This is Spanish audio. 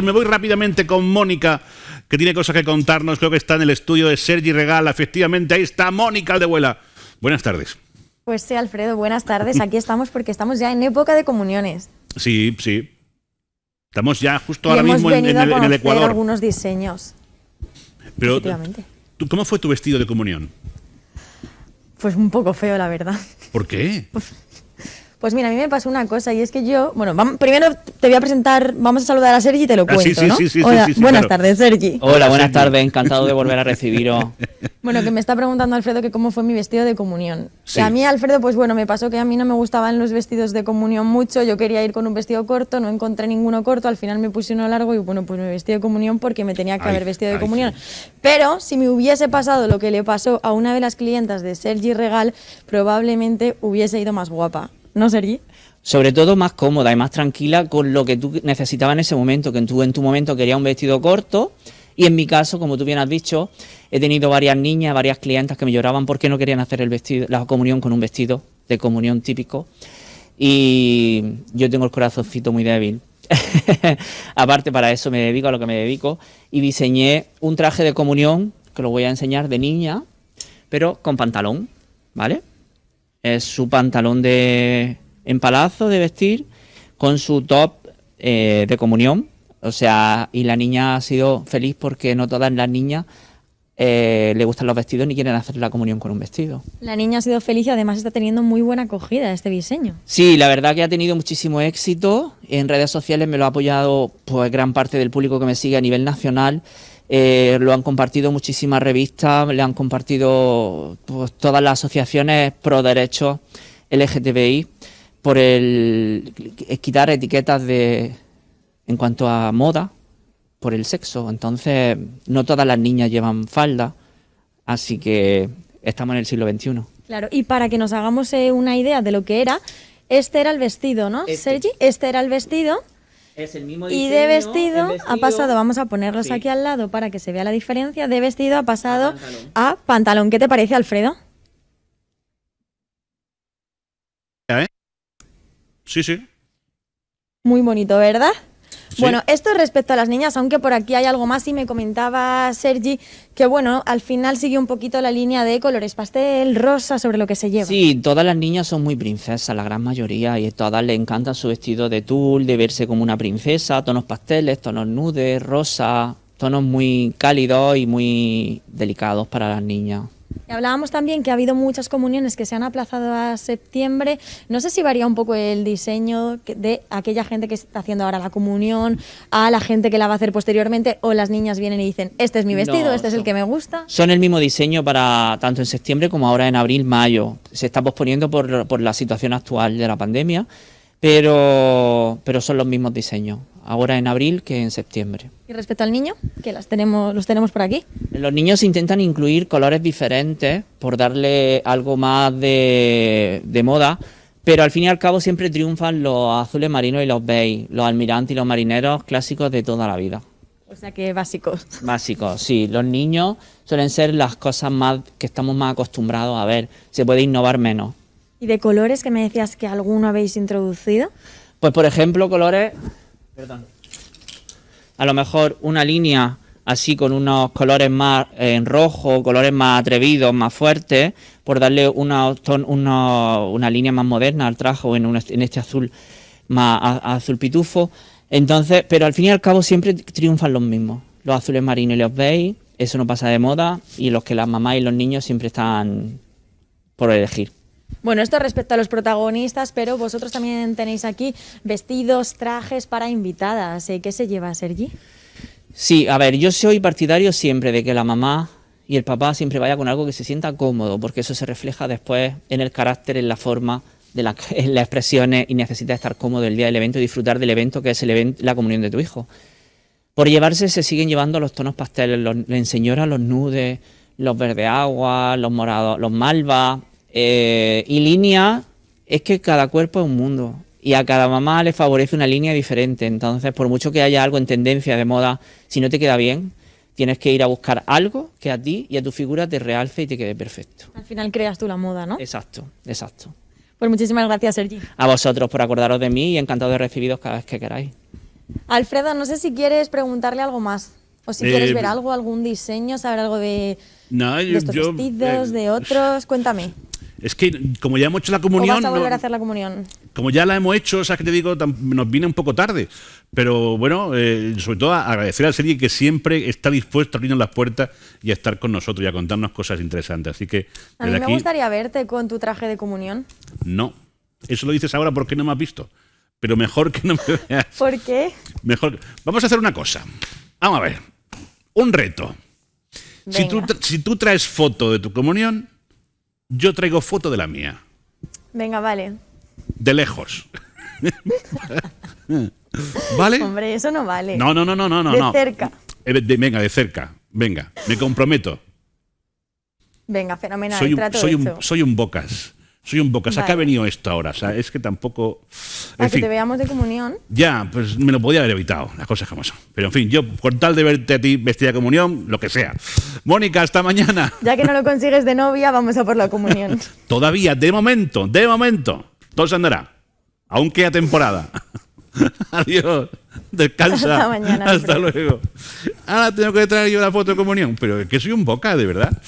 Pues me voy rápidamente con Mónica, que tiene cosas que contarnos. Creo que está en el estudio de Sergi Regal. Efectivamente, ahí está Mónica de vuela. Buenas tardes. Pues sí, Alfredo, buenas tardes. Aquí estamos porque estamos ya en época de comuniones. Sí, sí. Estamos ya justo ahora mismo en, el, a Ecuador. algunos diseños. Pero, ¿cómo fue tu vestido de comunión? Pues un poco feo, la verdad. ¿Por qué? Pues pues mira, a mí me pasó una cosa y es que yo, bueno, primero te voy a presentar, vamos a saludar a Sergi y te lo ah, cuento, sí, sí, ¿no? Sí, Hola, buenas tardes, Sergi. Hola, buenas tardes, encantado de volver a recibiros. bueno, que me está preguntando Alfredo que cómo fue mi vestido de comunión. a mí, Alfredo, pues bueno, me pasó que a mí no me gustaban los vestidos de comunión mucho, yo quería ir con un vestido corto, no encontré ninguno corto, al final me puse uno largo y bueno, pues me vestí de comunión porque me tenía que haber vestido de comunión. Pero si me hubiese pasado lo que le pasó a una de las clientas de Sergi Regal, probablemente hubiese ido más guapa. ¿no sería? Sobre todo más cómoda y más tranquila con lo que tú necesitabas en ese momento, que en tu momento querías un vestido corto y en mi caso, como tú bien has dicho, he tenido varias niñas, varias clientas que me lloraban porque no querían hacer el vestido, la comunión con un vestido de comunión típico y yo tengo el corazoncito muy débil. Aparte para eso me dedico a lo que me dedico y diseñé un traje de comunión que lo voy a enseñar de niña, pero con pantalón, ¿vale? es su pantalón de en de vestir con su top eh, de comunión. O sea, y la niña ha sido feliz porque no todas las niñas eh, le gustan los vestidos ni quieren hacer la comunión con un vestido. La niña ha sido feliz y además está teniendo muy buena acogida este diseño. Sí, la verdad que ha tenido muchísimo éxito. En redes sociales me lo ha apoyado pues, gran parte del público que me sigue a nivel nacional. Eh, lo han compartido muchísimas revistas, le han compartido pues, todas las asociaciones pro derechos LGTBI por el eh, quitar etiquetas de en cuanto a moda por el sexo. Entonces, no todas las niñas llevan falda, así que estamos en el siglo XXI. Claro, y para que nos hagamos eh, una idea de lo que era, este era el vestido, ¿no, este. Sergi? Este era el vestido. Es el mismo y de vestido, ha pasado, vamos a ponerlos aquí al lado para que se vea la diferencia, de vestido ha pasado a pantalón. ¿Qué te parece, Alfredo? ¿Eh? Sí, sí. Muy bonito, ¿verdad? Bueno, esto respecto a las niñas, aunque por aquí hay algo más y me comentaba Sergi que bueno, al final sigue un poquito la línea de colores pastel, rosa, sobre lo que se lleva. Sí, todas las niñas son muy princesas, la gran mayoría, y a todas les encanta su vestido de tul, de verse como una princesa, tonos pasteles, tonos nudes, rosa, tonos muy cálidos y muy delicados para las niñas. Y hablábamos también que ha habido muchas comuniones que se han aplazado a septiembre. No sé si varía un poco el diseño de aquella gente que está haciendo ahora la comunión, a la gente que la va a hacer posteriormente, o las niñas vienen y dicen, este es mi vestido, este es el que me gusta. Son el mismo diseño para tanto en septiembre como ahora en abril, mayo. Se está posponiendo por, por la situación actual de la pandemia pero, pero son los mismos diseños, ahora en abril que en septiembre. Y respecto al niño, que las tenemos, los tenemos por aquí. Los niños intentan incluir colores diferentes por darle algo más de, moda, pero al fin y al cabo siempre triunfan los azules marinos y los beige, los almirantes y los marineros clásicos de toda la vida. O sea que básicos. Básicos, sí. Los niños suelen ser las cosas más que estamos más acostumbrados a ver. Se puede innovar menos. ¿Y de colores que me decías que alguno habéis introducido? Pues por ejemplo, colores. Perdón. A lo mejor una línea así con unos colores más eh, en rojo, colores más atrevidos, más fuertes, por darle una, una, una línea más moderna al traje o en, en este azul más azul pitufo. Entonces, pero al fin y al cabo siempre triunfan los mismos. Los azules marinos y los veis, eso no pasa de moda, y los que las mamás y los niños siempre están por elegir. Bueno, esto respecto a los protagonistas, pero vosotros también tenéis aquí vestidos, trajes para invitadas. Eh, ¿Qué se lleva, Sergi? Sí, a ver, yo soy partidario siempre de que la mamá y el papá siempre vaya con algo que se sienta cómodo, porque eso se refleja después en el carácter, en la forma, de en las expresiones y necesita estar cómodo el día del evento y disfrutar del evento que es el evento, la comunión de tu hijo. Por llevarse se siguen llevando los tonos pasteles, los, enseñó los nudes, los verde agua, los morados, los malvas. Eh, y línea es que cada cuerpo es un mundo y a cada mamá le favorece una línea diferente. Entonces, por mucho que haya algo en tendencia de moda, si no te queda bien, tienes que ir a buscar algo que a ti y a tu figura te realce y te quede perfecto. Al final creas tú la moda, ¿no? Exacto, exacto. Pues muchísimas gracias, Sergi. A vosotros por acordaros de mí y encantado de recibiros cada vez que queráis. Alfredo, no sé si quieres preguntarle algo más o si quieres eh, ver algo, algún diseño, saber algo de, no, estos vestidos, eh, de otros, cuéntame. Es que como ya hemos hecho la comunión... ¿O vas a volver a hacer la comunión? Como ya la hemos hecho, o sea, que te digo, nos viene un poco tarde. Pero bueno, eh, sobre todo agradecer al serie que siempre está dispuesto a abrirnos las puertas y a estar con nosotros y a contarnos cosas interesantes. Así que... A mí me gustaría verte con tu traje de comunión. No. Eso lo dices ahora porque no me has visto. Pero mejor que no me veas. ¿Por qué? Mejor. Vamos a hacer una cosa. Vamos a ver. Un reto. Si tú, si tú traes foto de tu comunión, yo traigo foto de la mía. Venga, vale. De lejos. ¿Vale? Hombre, eso no vale. No, no, no, no, no, no. De cerca. Eh, venga, de cerca. Venga, me comprometo. Venga, fenomenal. Soy soy, un, soy un bocas soy un boca, ¿Acá ha venido esto ahora? O sea, es que tampoco... Para que te veamos de comunión. Ya, pues me lo podía haber evitado, las cosas como son. Pero en fin, yo por tal de verte a ti vestida de comunión, lo que sea. Mónica, hasta mañana. Ya que no lo consigues de novia, vamos a por la comunión. Todavía, de momento, de momento. Todo se andará. Aunque a temporada. Adiós. Descansa. Hasta mañana. Hasta luego. Ahora tengo que traer yo la foto de comunión. Pero es que soy un boca, de verdad.